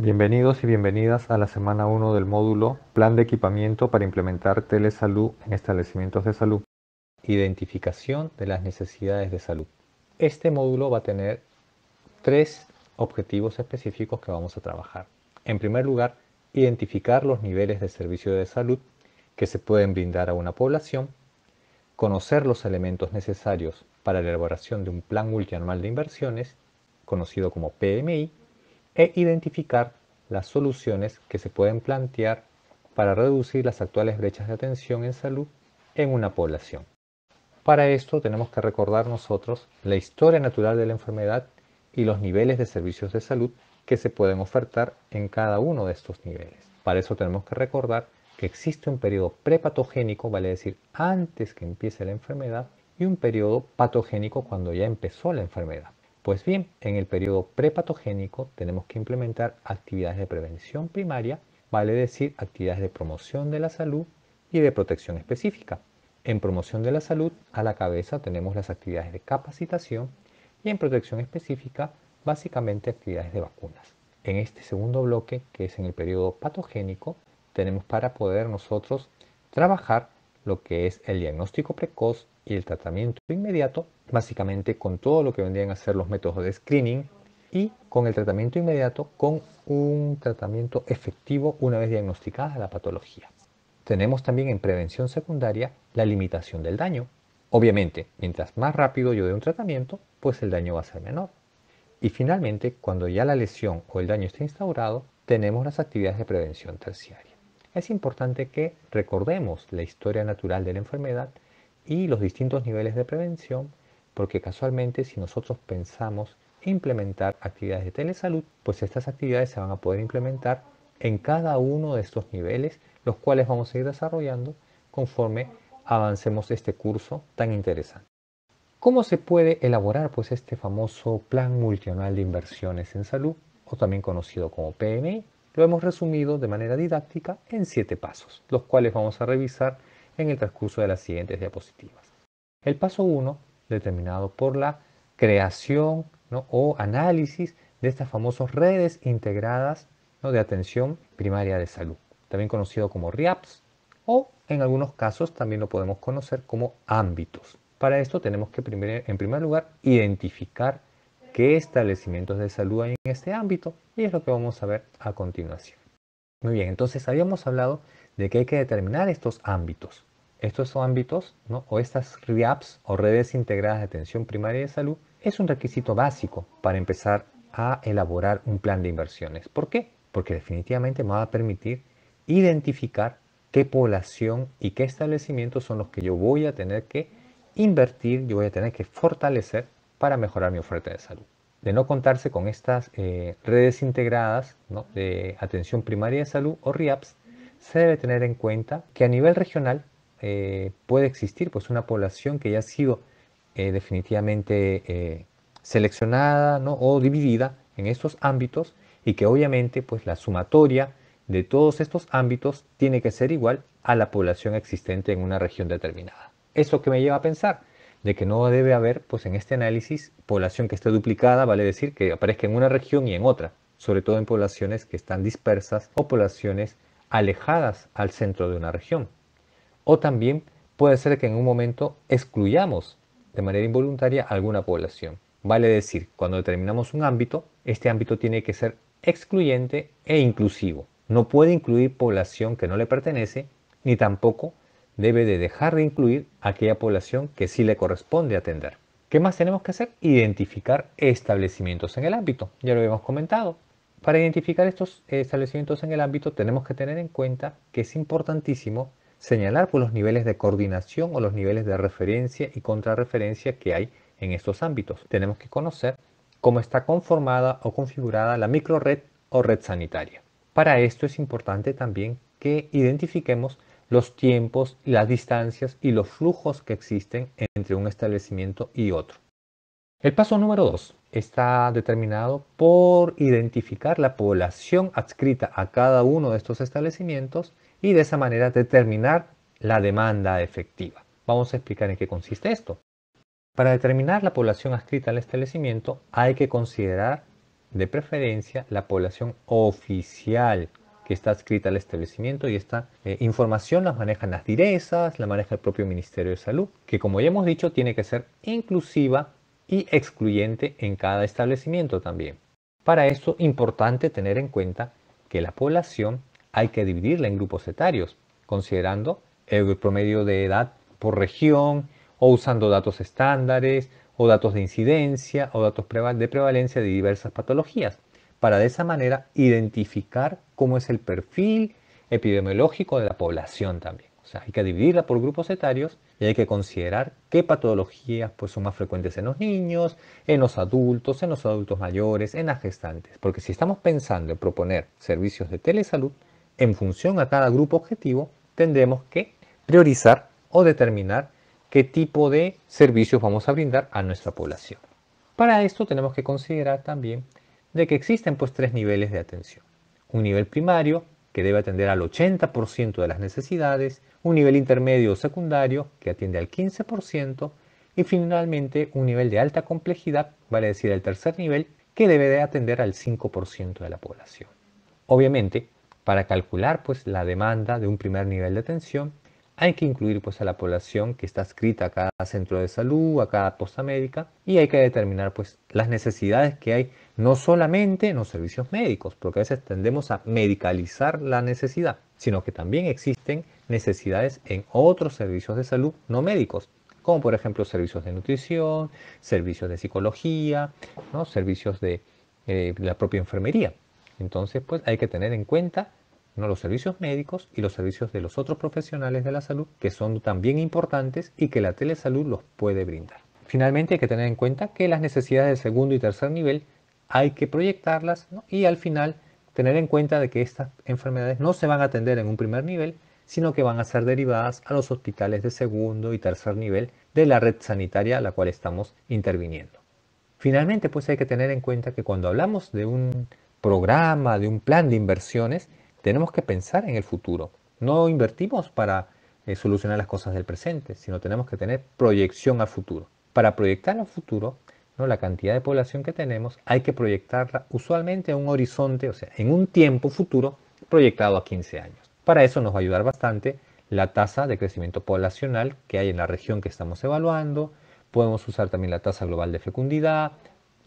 Bienvenidos y bienvenidas a la semana 1 del módulo Plan de equipamiento para implementar telesalud en establecimientos de salud. Identificación de las necesidades de salud. Este módulo va a tener tres objetivos específicos que vamos a trabajar. En primer lugar, identificar los niveles de servicio de salud que se pueden brindar a una población, conocer los elementos necesarios para la elaboración de un plan multianual de inversiones, conocido como PMI, e identificar las soluciones que se pueden plantear para reducir las actuales brechas de atención en salud en una población. Para esto tenemos que recordar nosotros la historia natural de la enfermedad y los niveles de servicios de salud que se pueden ofertar en cada uno de estos niveles. Para eso tenemos que recordar que existe un periodo prepatogénico, vale decir, antes que empiece la enfermedad, y un periodo patogénico cuando ya empezó la enfermedad. Pues bien, en el periodo prepatogénico tenemos que implementar actividades de prevención primaria, vale decir, actividades de promoción de la salud y de protección específica. En promoción de la salud, a la cabeza tenemos las actividades de capacitación y en protección específica, básicamente actividades de vacunas. En este segundo bloque, que es en el periodo patogénico, tenemos para poder nosotros trabajar lo que es el diagnóstico precoz, y el tratamiento inmediato, básicamente con todo lo que vendrían a ser los métodos de screening y con el tratamiento inmediato con un tratamiento efectivo una vez diagnosticada la patología. Tenemos también en prevención secundaria la limitación del daño. Obviamente, mientras más rápido yo dé un tratamiento, pues el daño va a ser menor. Y finalmente, cuando ya la lesión o el daño está instaurado, tenemos las actividades de prevención terciaria. Es importante que recordemos la historia natural de la enfermedad y los distintos niveles de prevención, porque casualmente si nosotros pensamos implementar actividades de telesalud, pues estas actividades se van a poder implementar en cada uno de estos niveles, los cuales vamos a ir desarrollando conforme avancemos este curso tan interesante. ¿Cómo se puede elaborar pues, este famoso Plan Multianual de Inversiones en Salud, o también conocido como PMI? Lo hemos resumido de manera didáctica en siete pasos, los cuales vamos a revisar en el transcurso de las siguientes diapositivas. El paso 1, determinado por la creación o análisis de estas famosas redes integradas de atención primaria de salud, también conocido como RIAPS o en algunos casos también lo podemos conocer como ámbitos. Para esto tenemos que en primer lugar identificar qué establecimientos de salud hay en este ámbito y es lo que vamos a ver a continuación. Muy bien, entonces habíamos hablado de que hay que determinar estos ámbitos estos ámbitos o estas RIAPs o redes integradas de atención primaria de salud es un requisito básico para empezar a elaborar un plan de inversiones. ¿Por qué? Porque definitivamente me va a permitir identificar qué población y qué establecimientos son los que yo voy a tener que invertir, yo voy a tener que fortalecer para mejorar mi oferta de salud. De no contarse con estas eh, redes integradas de atención primaria de salud o RIAPS, se debe tener en cuenta que a nivel regional eh, puede existir pues una población que ya ha sido eh, definitivamente eh, seleccionada o dividida en estos ámbitos y que obviamente pues la sumatoria de todos estos ámbitos tiene que ser igual a la población existente en una región determinada. Eso que me lleva a pensar de que no debe haber pues en este análisis población que esté duplicada, vale decir que aparezca en una región y en otra, sobre todo en poblaciones que están dispersas o poblaciones alejadas al centro de una región. O también puede ser que en un momento excluyamos de manera involuntaria alguna población. Vale decir, cuando determinamos un ámbito, este ámbito tiene que ser excluyente e inclusivo. No puede incluir población que no le pertenece, ni tampoco debe de dejar de incluir aquella población que sí le corresponde atender. ¿Qué más tenemos que hacer? Identificar establecimientos en el ámbito. Ya lo hemos comentado. Para identificar estos establecimientos en el ámbito tenemos que tener en cuenta que es importantísimo señalar por pues, los niveles de coordinación o los niveles de referencia y contrarreferencia que hay en estos ámbitos. Tenemos que conocer cómo está conformada o configurada la microred o red sanitaria. Para esto es importante también que identifiquemos los tiempos, las distancias y los flujos que existen entre un establecimiento y otro. El paso número 2 está determinado por identificar la población adscrita a cada uno de estos establecimientos y de esa manera determinar la demanda efectiva. Vamos a explicar en qué consiste esto. Para determinar la población adscrita al establecimiento hay que considerar de preferencia la población oficial que está adscrita al establecimiento y esta eh, información la manejan las direzas, la maneja el propio Ministerio de Salud, que como ya hemos dicho tiene que ser inclusiva y excluyente en cada establecimiento también. Para esto, importante tener en cuenta que la población hay que dividirla en grupos etarios, considerando el promedio de edad por región o usando datos estándares o datos de incidencia o datos de prevalencia de diversas patologías, para de esa manera identificar cómo es el perfil epidemiológico de la población también. O sea, hay que dividirla por grupos etarios y hay que considerar qué patologías pues, son más frecuentes en los niños, en los adultos, en los adultos mayores, en las gestantes. Porque si estamos pensando en proponer servicios de telesalud, en función a cada grupo objetivo, tendremos que priorizar o determinar qué tipo de servicios vamos a brindar a nuestra población. Para esto tenemos que considerar también de que existen pues tres niveles de atención. Un nivel primario, que debe atender al 80% de las necesidades, un nivel intermedio o secundario, que atiende al 15%, y finalmente un nivel de alta complejidad, vale decir el tercer nivel, que debe de atender al 5% de la población. Obviamente, para calcular pues, la demanda de un primer nivel de atención, hay que incluir pues, a la población que está adscrita a cada centro de salud, a cada posta médica, y hay que determinar pues, las necesidades que hay, no solamente en los servicios médicos, porque a veces tendemos a medicalizar la necesidad, sino que también existen necesidades en otros servicios de salud no médicos, como por ejemplo servicios de nutrición, servicios de psicología, ¿no? servicios de eh, la propia enfermería. Entonces, pues hay que tener en cuenta ¿no? los servicios médicos y los servicios de los otros profesionales de la salud que son también importantes y que la telesalud los puede brindar. Finalmente hay que tener en cuenta que las necesidades de segundo y tercer nivel hay que proyectarlas y al final tener en cuenta de que estas enfermedades no se van a atender en un primer nivel, sino que van a ser derivadas a los hospitales de segundo y tercer nivel de la red sanitaria a la cual estamos interviniendo. Finalmente, pues hay que tener en cuenta que cuando hablamos de un programa, de un plan de inversiones, tenemos que pensar en el futuro. No invertimos para eh, solucionar las cosas del presente, sino tenemos que tener proyección al futuro. Para proyectar el futuro, ¿no? la cantidad de población que tenemos hay que proyectarla usualmente a un horizonte, o sea, en un tiempo futuro proyectado a 15 años. Para eso nos va a ayudar bastante la tasa de crecimiento poblacional que hay en la región que estamos evaluando. Podemos usar también la tasa global de fecundidad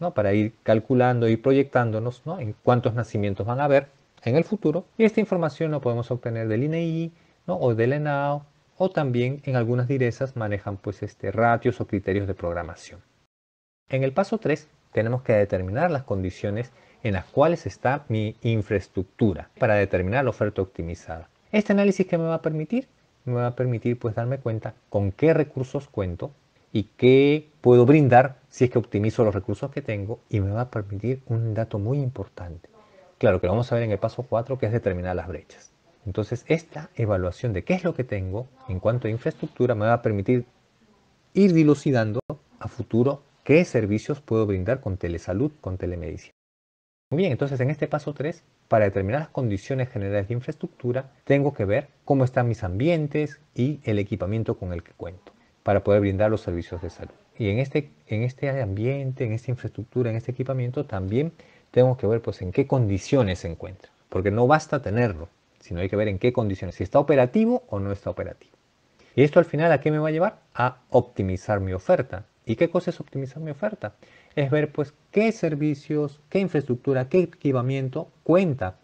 ¿no? para ir calculando, y proyectándonos en cuántos nacimientos van a haber en el futuro y esta información la podemos obtener del INEI e o del ENAO o también en algunas direzas manejan pues este, ratios o criterios de programación. En el paso 3 tenemos que determinar las condiciones en las cuales está mi infraestructura para determinar la oferta optimizada. Este análisis que me va a permitir me va a permitir pues darme cuenta con qué recursos cuento y qué puedo brindar si es que optimizo los recursos que tengo y me va a permitir un dato muy importante Claro, que lo vamos a ver en el paso 4, que es determinar las brechas. Entonces, esta evaluación de qué es lo que tengo en cuanto a infraestructura me va a permitir ir dilucidando a futuro qué servicios puedo brindar con telesalud, con telemedicina. Muy bien, entonces en este paso 3, para determinar las condiciones generales de infraestructura, tengo que ver cómo están mis ambientes y el equipamiento con el que cuento para poder brindar los servicios de salud. Y en este, en este ambiente, en esta infraestructura, en este equipamiento, también tenemos que ver pues en qué condiciones se encuentra, porque no basta tenerlo, sino hay que ver en qué condiciones, si está operativo o no está operativo. Y esto al final a qué me va a llevar? A optimizar mi oferta. ¿Y qué cosa es optimizar mi oferta? Es ver pues qué servicios, qué infraestructura, qué equipamiento cuenta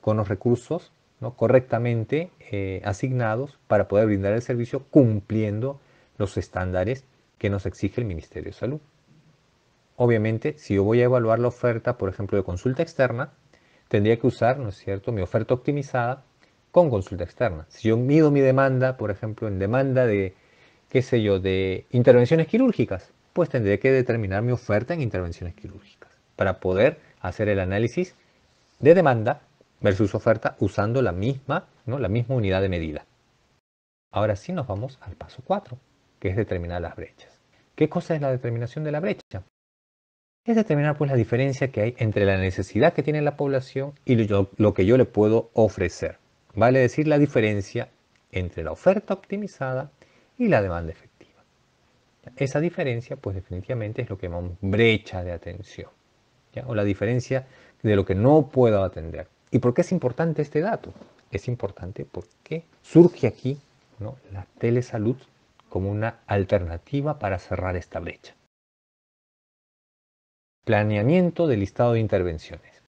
con los recursos ¿no? correctamente eh, asignados para poder brindar el servicio cumpliendo los estándares que nos exige el Ministerio de Salud obviamente, si yo voy a evaluar la oferta, por ejemplo, de consulta externa, tendría que usar, ¿no es cierto?, mi oferta optimizada con consulta externa. Si yo mido mi demanda, por ejemplo, en demanda de, qué sé yo, de intervenciones quirúrgicas, pues tendré que determinar mi oferta en intervenciones quirúrgicas para poder hacer el análisis de demanda versus oferta usando la misma, ¿no? la misma unidad de medida. Ahora sí nos vamos al paso 4, que es determinar las brechas. ¿Qué cosa es la determinación de la brecha? es determinar pues la diferencia que hay entre la necesidad que tiene la población y lo, que yo le puedo ofrecer. Vale decir la diferencia entre la oferta optimizada y la demanda efectiva. Esa diferencia pues definitivamente es lo que llamamos brecha de atención. O la diferencia de lo que no puedo atender. ¿Y por qué es importante este dato? Es importante porque surge aquí la telesalud como una alternativa para cerrar esta brecha. Planeamiento del listado de intervenciones.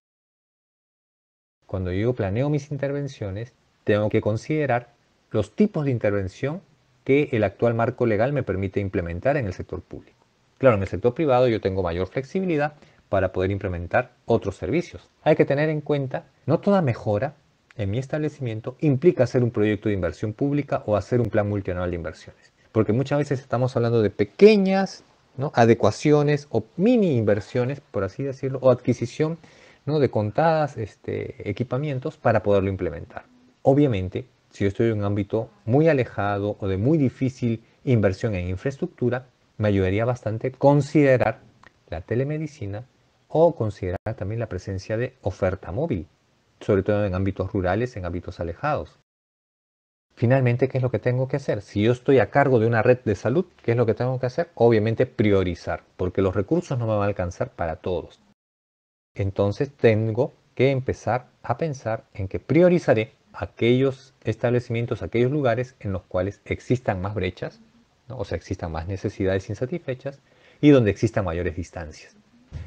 Cuando yo planeo mis intervenciones, tengo que considerar los tipos de intervención que el actual marco legal me permite implementar en el sector público. Claro, en el sector privado yo tengo mayor flexibilidad para poder implementar otros servicios. Hay que tener en cuenta, no toda mejora en mi establecimiento implica hacer un proyecto de inversión pública o hacer un plan multianual de inversiones. Porque muchas veces estamos hablando de pequeñas adecuaciones o mini inversiones, por así decirlo, o adquisición de contadas este, equipamientos para poderlo implementar. Obviamente, si yo estoy en un ámbito muy alejado o de muy difícil inversión en infraestructura, me ayudaría bastante considerar la telemedicina o considerar también la presencia de oferta móvil, sobre todo en ámbitos rurales, en ámbitos alejados. Finalmente, ¿qué es lo que tengo que hacer? Si yo estoy a cargo de una red de salud, ¿qué es lo que tengo que hacer? Obviamente priorizar, porque los recursos no me van a alcanzar para todos. Entonces tengo que empezar a pensar en que priorizaré aquellos establecimientos, aquellos lugares en los cuales existan más brechas, o sea, existan más necesidades insatisfechas y donde existan mayores distancias.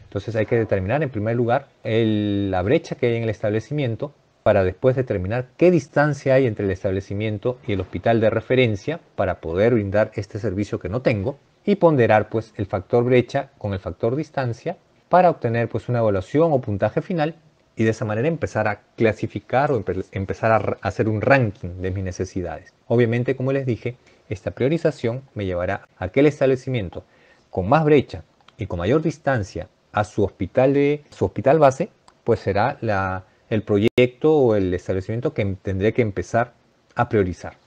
Entonces hay que determinar en primer lugar la brecha que hay en el establecimiento para después determinar qué distancia hay entre el establecimiento y el hospital de referencia para poder brindar este servicio que no tengo y ponderar pues el factor brecha con el factor distancia para obtener pues una evaluación o puntaje final y de esa manera empezar a clasificar o empezar a hacer un ranking de mis necesidades. Obviamente, como les dije, esta priorización me llevará a aquel establecimiento con más brecha y con mayor distancia a su hospital de su hospital base, pues será la el proyecto o el establecimiento que tendré que empezar a priorizar.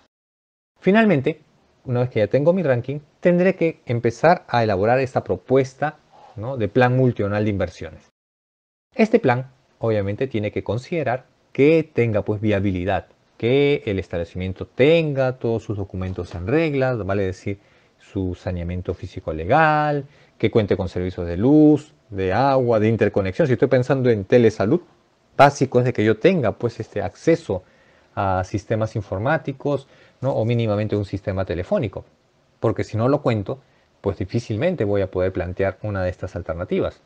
Finalmente, una vez que ya tengo mi ranking, tendré que empezar a elaborar esta propuesta de plan multianual de inversiones. Este plan, obviamente, tiene que considerar que tenga pues viabilidad, que el establecimiento tenga todos sus documentos en regla, vale decir, su saneamiento físico legal, que cuente con servicios de luz, de agua, de interconexión. Si estoy pensando en telesalud, básico es de que yo tenga pues este acceso a sistemas informáticos o mínimamente un sistema telefónico, porque si no lo cuento, pues difícilmente voy a poder plantear una de estas alternativas.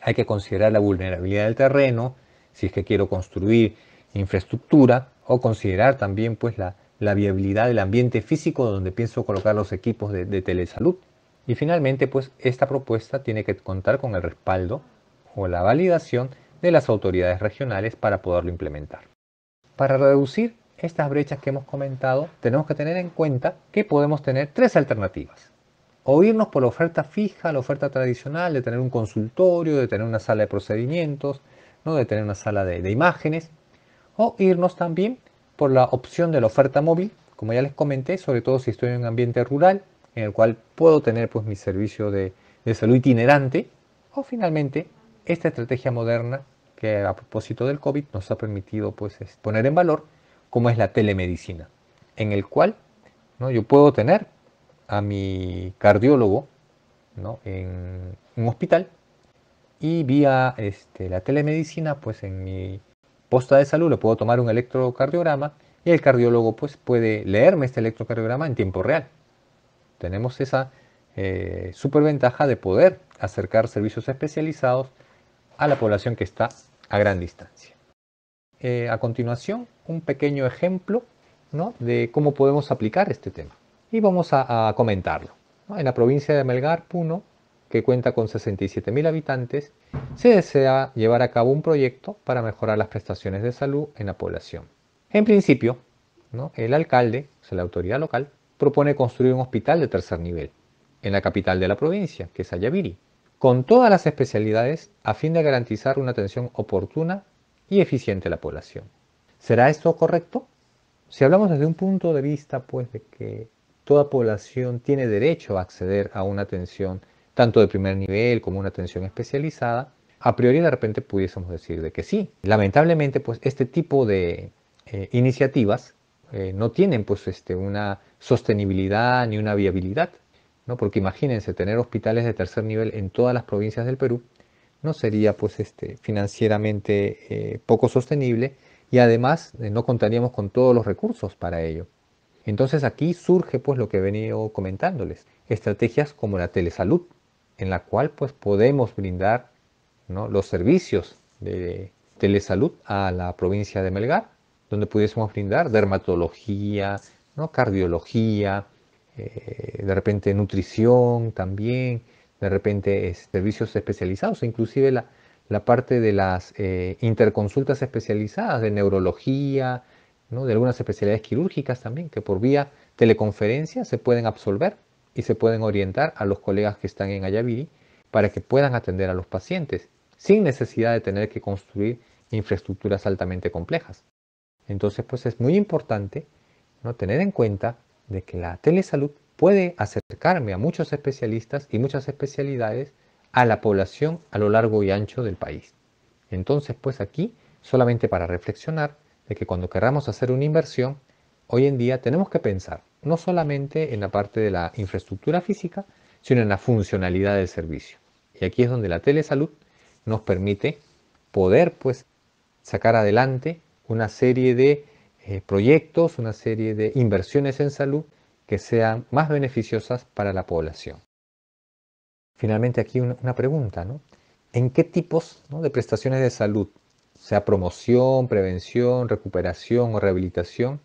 Hay que considerar la vulnerabilidad del terreno, si es que quiero construir infraestructura, o considerar también pues la, viabilidad del ambiente físico donde pienso colocar los equipos de, de telesalud. Y finalmente, pues esta propuesta tiene que contar con el respaldo o la validación de las autoridades regionales para poderlo implementar. Para reducir estas brechas que hemos comentado, tenemos que tener en cuenta que podemos tener tres alternativas. O irnos por la oferta fija, la oferta tradicional de tener un consultorio, de tener una sala de procedimientos, ¿no? de tener una sala de, imágenes. O irnos también por la opción de la oferta móvil, como ya les comenté, sobre todo si estoy en un ambiente rural, en el cual puedo tener pues, mi servicio de salud itinerante. O finalmente esta estrategia moderna, que a propósito del COVID nos ha permitido pues, poner en valor, como es la telemedicina, en el cual ¿no? yo puedo tener a mi cardiólogo en un hospital y vía este, la telemedicina, pues en mi posta de salud le puedo tomar un electrocardiograma y el cardiólogo pues puede leerme este electrocardiograma en tiempo real. Tenemos esa eh, superventaja de poder acercar servicios especializados a la población que está a gran distancia. Eh, a continuación, un pequeño ejemplo de cómo podemos aplicar este tema. Y vamos a, comentarlo. En la provincia de Melgar, Puno, que cuenta con 67.000 habitantes, se desea llevar a cabo un proyecto para mejorar las prestaciones de salud en la población. En principio, el alcalde, o sea, la autoridad local, propone construir un hospital de tercer nivel en la capital de la provincia, que es Ayaviri, con todas las especialidades a fin de garantizar una atención oportuna y eficiente a la población. ¿Será esto correcto? Si hablamos desde un punto de vista pues de que toda población tiene derecho a acceder a una atención tanto de primer nivel como una atención especializada, a priori de repente pudiésemos decir de que sí. Lamentablemente pues este tipo de eh, iniciativas eh, no tienen pues este, una sostenibilidad ni una viabilidad ¿no? Porque imagínense, tener hospitales de tercer nivel en todas las provincias del Perú no sería pues este, financieramente eh, poco sostenible y además eh, no contaríamos con todos los recursos para ello. Entonces aquí surge pues lo que he venido comentándoles, estrategias como la telesalud, en la cual pues podemos brindar ¿no? los servicios de telesalud a la provincia de Melgar, donde pudiésemos brindar dermatología, ¿no? cardiología, eh, de repente nutrición también, de repente servicios especializados, inclusive la, parte de las eh, interconsultas especializadas de neurología, ¿no? de algunas especialidades quirúrgicas también, que por vía teleconferencia se pueden absolver y se pueden orientar a los colegas que están en Ayaviri para que puedan atender a los pacientes, sin necesidad de tener que construir infraestructuras altamente complejas. Entonces, pues es muy importante ¿no? tener en cuenta de que la telesalud puede acercarme a muchos especialistas y muchas especialidades a la población a lo largo y ancho del país. Entonces, pues aquí, solamente para reflexionar, de que cuando queramos hacer una inversión, hoy en día tenemos que pensar no solamente en la parte de la infraestructura física, sino en la funcionalidad del servicio. Y aquí es donde la telesalud nos permite poder pues sacar adelante una serie de eh, proyectos, una serie de inversiones en salud que sean más beneficiosas para la población. Finalmente aquí una, pregunta, ¿En qué tipos de prestaciones de salud, sea promoción, prevención, recuperación o rehabilitación,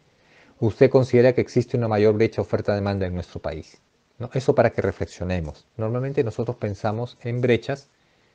usted considera que existe una mayor brecha oferta-demanda en nuestro país? ¿No? Eso para que reflexionemos. Normalmente nosotros pensamos en brechas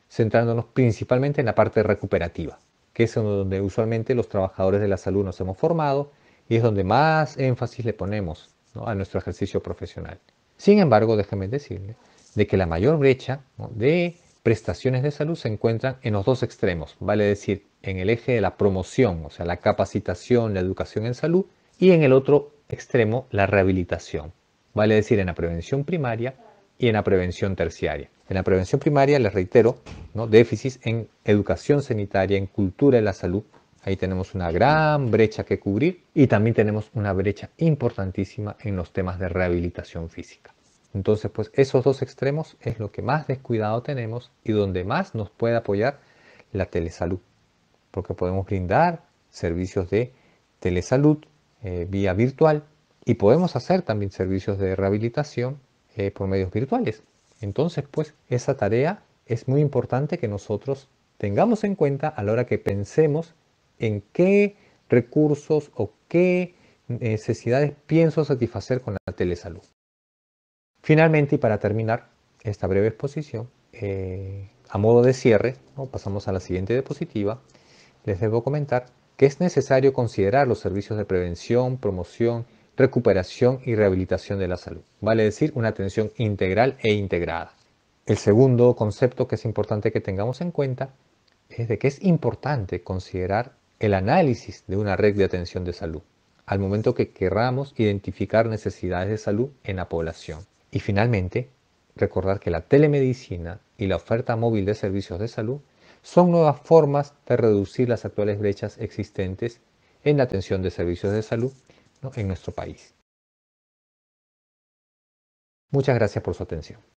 centrándonos principalmente en la parte recuperativa que es donde usualmente los trabajadores de la salud nos hemos formado y es donde más énfasis le ponemos a nuestro ejercicio profesional. Sin embargo, déjeme decirle de que la mayor brecha de prestaciones de salud se encuentran en los dos extremos, vale decir, en el eje de la promoción, o sea, la capacitación, la educación en salud, y en el otro extremo, la rehabilitación, vale decir, en la prevención primaria y en la prevención terciaria. En la prevención primaria, les reitero, ¿no? déficits en educación sanitaria, en cultura de la salud. Ahí tenemos una gran brecha que cubrir y también tenemos una brecha importantísima en los temas de rehabilitación física. Entonces, pues esos dos extremos es lo que más descuidado tenemos y donde más nos puede apoyar la telesalud, porque podemos brindar servicios de telesalud eh, vía virtual y podemos hacer también servicios de rehabilitación eh, por medios virtuales. Entonces, pues esa tarea es muy importante que nosotros tengamos en cuenta a la hora que pensemos en qué recursos o qué necesidades pienso satisfacer con la telesalud. Finalmente, y para terminar esta breve exposición, eh, a modo de cierre, pasamos a la siguiente diapositiva, les debo comentar que es necesario considerar los servicios de prevención, promoción recuperación y rehabilitación de la salud, vale decir, una atención integral e integrada. El segundo concepto que es importante que tengamos en cuenta es de que es importante considerar el análisis de una red de atención de salud al momento que querramos identificar necesidades de salud en la población. Y finalmente, recordar que la telemedicina y la oferta móvil de servicios de salud son nuevas formas de reducir las actuales brechas existentes en la atención de servicios de salud en nuestro país. Muchas gracias por su atención.